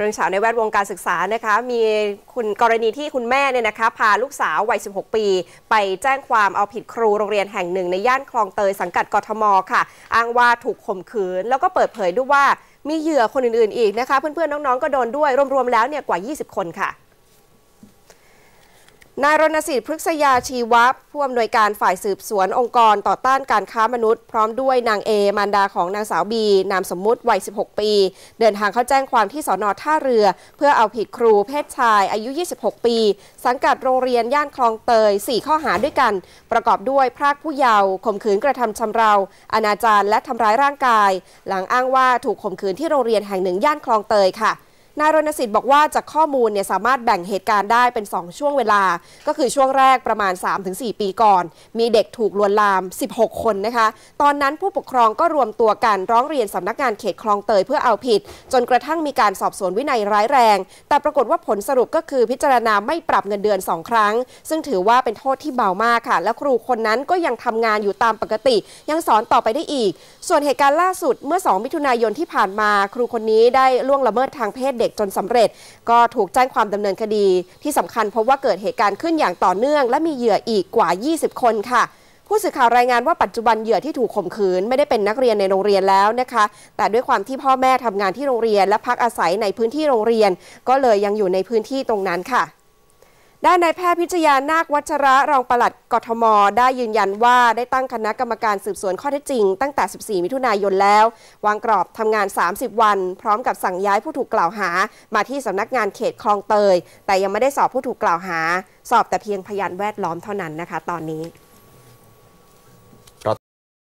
เรื่องเช้าในแวดวงการศึกษานะคะ มีคุณกรณีที่คุณแม่เนี่ยนะคะ พาลูกสาววัย 16 ปี ไปแจ้งความเอาผิดครูโรงเรียนแห่งหนึ่ง ในย่านคลองเตยสังกัดกทมค่ะ อ้างว่าถูกข่มขืน แล้วก็เปิดเผยด้วยว่ามีเหยื่อคนอื่นๆอีกนะคะเพื่อนๆน้องๆก็โดนด้วยรวมๆแล้วเนี่ยกว่า 20 คนค่ะนายรณสิทธิ์พฤกษยาชีวะ ผู้อำนวยการฝ่ายสืบสวนองค์กรต่อต้านการค้ามนุษย์ พร้อมด้วยนางเอมารดาของนางสาวบี นามสมมุติวัย 16 ปี เดินทางเข้าแจ้งความที่สอนอท่าเรือ เพื่อเอาผิดครูเพศชายอายุ 26 ปี สังกัดโรงเรียนย่านคลองเตย 4 ข้อหาด้วยกัน ประกอบด้วยพรากผู้เยาว์ข่มขืนกระทำชำเราอนาจารและทำร้ายร่างกาย หลังอ้างว่าถูกข่มขืนที่โรงเรียนแห่งหนึ่งย่านคลองเตยค่ะนายรณสิทธิ์บอกว่าจากข้อมูลเนี่ยสามารถแบ่งเหตุการณ์ได้เป็น 2 ช่วงเวลา ก็คือช่วงแรกประมาณ 3-4 ปีก่อน มีเด็กถูกลวนลาม 16 คนนะคะ ตอนนั้นผู้ปกครองก็รวมตัวกันร้องเรียนสำนักงานเขตคลองเตยเพื่อเอาผิด จนกระทั่งมีการสอบสวนวินัยร้ายแรง แต่ปรากฏว่าผลสรุปก็คือพิจารณาไม่ปรับเงินเดือน 2 ครั้ง ซึ่งถือว่าเป็นโทษที่เบามากค่ะ และครูคนนั้นก็ยังทำงานอยู่ตามปกติ ยังสอนต่อไปได้อีก ส่วนเหตุการณ์ล่าสุดเมื่อ 2 มิถุนายนที่ผ่านมา ครูคนนี้ได้ล่วงละเมิดทางเพศเด็กกจนสำเร็จก็ถูกแจ้งความดำเนินคดีที่สำคัญเพราะว่าเกิดเหตุการณ์ขึ้นอย่างต่อเนื่อง และมีเหยื่ออีกกว่า 20 คนค่ะ ผู้สื่อข่าวรายงานว่าปัจจุบันเหยื่อที่ถูกข่มขืนไม่ได้เป็นนักเรียนในโรงเรียนแล้วนะคะ แต่ด้วยความที่พ่อแม่ทำงานที่โรงเรียน และพักอาศัยในพื้นที่โรงเรียนก็เลยยังอยู่ในพื้นที่ตรงนั้นค่ะด้าน นายแพทย์พิจยานาควัชระรองปลัดกทม ได้ยืนยันว่าได้ตั้งคณะกรรมการสืบสวนข้อเท็จจริง ตั้งแต่ 14 มิถุนายนแล้ว วางกรอบทำงาน 30 วันพร้อมกับสั่งย้ายผู้ถูกกล่าวหา มาที่สำนักงานเขตคลองเตย แต่ยังไม่ได้สอบผู้ถูกกล่าวหาสอบแต่เพียงพยานแวดล้อมเท่านั้นนะคะตอนนี้